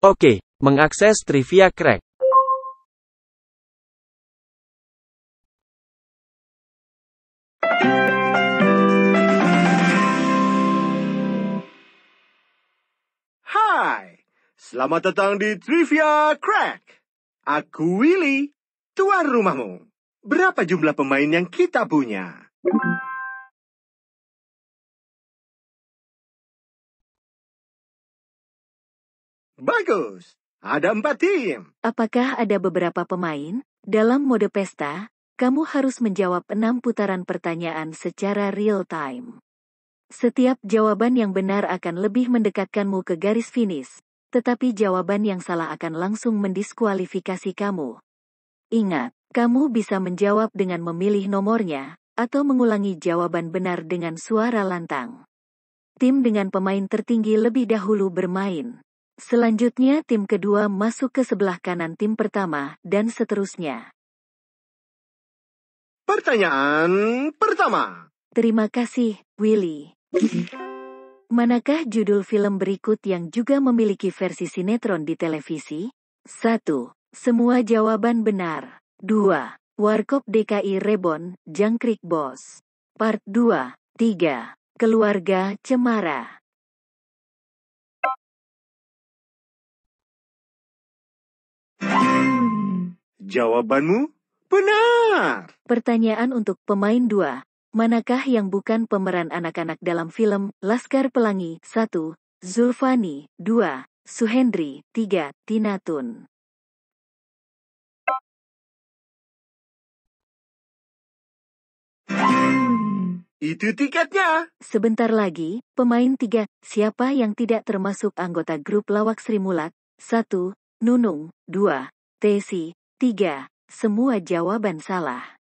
Oke, mengakses trivia crack. Hai, selamat datang di Trivia Crack. Aku Willy, tuan rumahmu. Berapa jumlah pemain yang kita punya? Bagus. Ada empat tim. Apakah ada beberapa pemain? Dalam mode pesta, kamu harus menjawab enam putaran pertanyaan secara real time. Setiap jawaban yang benar akan lebih mendekatkanmu ke garis finish, tetapi jawaban yang salah akan langsung mendiskualifikasi kamu. Ingat, kamu bisa menjawab dengan memilih nomornya, atau mengulangi jawaban benar dengan suara lantang. Tim dengan pemain tertinggi lebih dahulu bermain. Selanjutnya tim kedua masuk ke sebelah kanan tim pertama dan seterusnya. Pertanyaan pertama. Terima kasih, Willy. Manakah judul film berikut yang juga memiliki versi sinetron di televisi? 1. Semua jawaban benar. 2. Warkop DKI Rebon, Jangkrik Bos. Part 2. 3. Keluarga Cemara. Jawabanmu benar. Pertanyaan untuk pemain 2. Manakah yang bukan pemeran anak-anak dalam film Laskar Pelangi 1, Zulfani 2, Suhendri 3, Tinatun? Itu tiketnya. Sebentar lagi, pemain tiga, siapa yang tidak termasuk anggota grup lawak Sri Mulat? 1. Nunung. 2. Tesi. 3. Semua jawaban salah.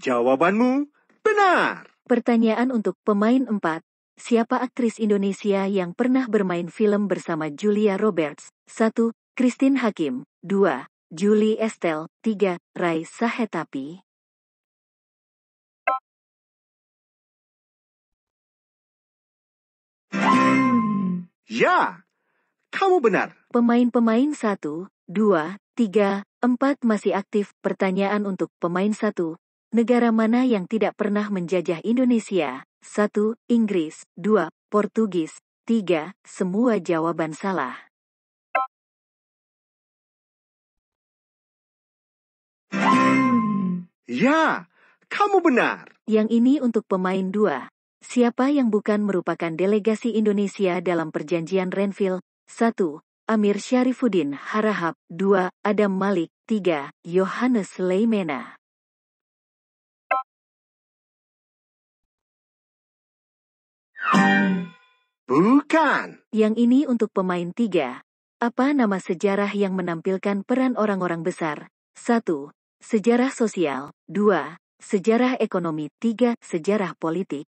Jawabanmu benar. Pertanyaan untuk pemain 4. Siapa aktris Indonesia yang pernah bermain film bersama Julia Roberts? 1. Christine Hakim 2. Julie Estelle 3. Rai Sahetapi Ya, kamu benar. Pemain-pemain satu, dua, tiga, empat masih aktif. Pertanyaan untuk pemain satu. Negara mana yang tidak pernah menjajah Indonesia? Satu, Inggris Dua, Portugis Tiga, Semua jawaban salah. Ya, kamu benar. Yang ini untuk pemain dua. Siapa yang bukan merupakan delegasi Indonesia dalam perjanjian Renville? 1. Amir Syarifuddin Harahap 2. Adam Malik 3. Yohanes Leimena Bukan. Yang ini untuk pemain tiga. Apa nama sejarah yang menampilkan peran orang-orang besar? Satu, Sejarah sosial. Dua, Sejarah ekonomi. Tiga, Sejarah politik.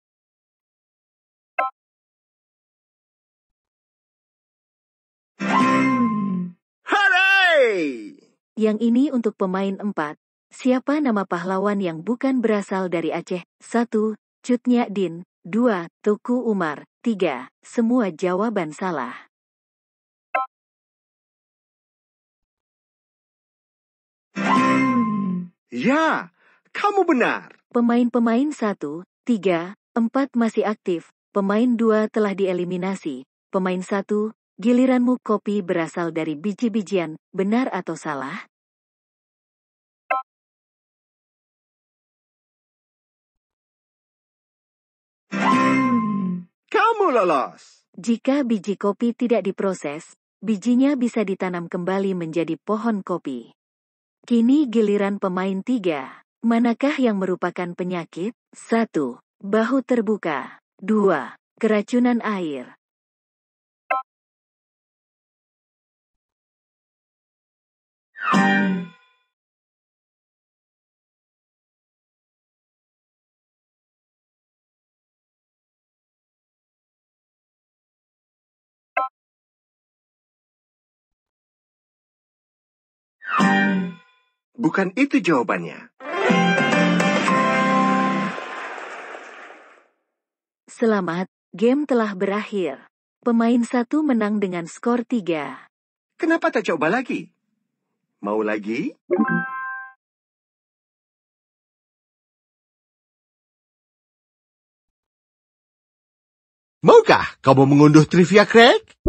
Yang ini untuk pemain 4. Siapa nama pahlawan yang bukan berasal dari Aceh? 1. Cutnya Din. 2. Tuku Umar. 3. Semua jawaban salah. Ya, kamu benar. Pemain-pemain 1, 3, 4 masih aktif. Pemain 2 telah dieliminasi. Pemain 1, giliranmu kopi berasal dari biji-bijian, benar atau salah? kamu lolos. Jika biji kopi tidak diproses, bijinya bisa ditanam kembali menjadi pohon kopi. Kini giliran pemain tiga. Manakah yang merupakan penyakit? 1. Bahu terbuka. 2. Keracunan air. Thank you. Bukan itu jawabannya. Selamat, game telah berakhir. Pemain satu menang dengan skor tiga. Kenapa tak coba lagi? Mau lagi? Maukah kamu mengunduh trivia Crack?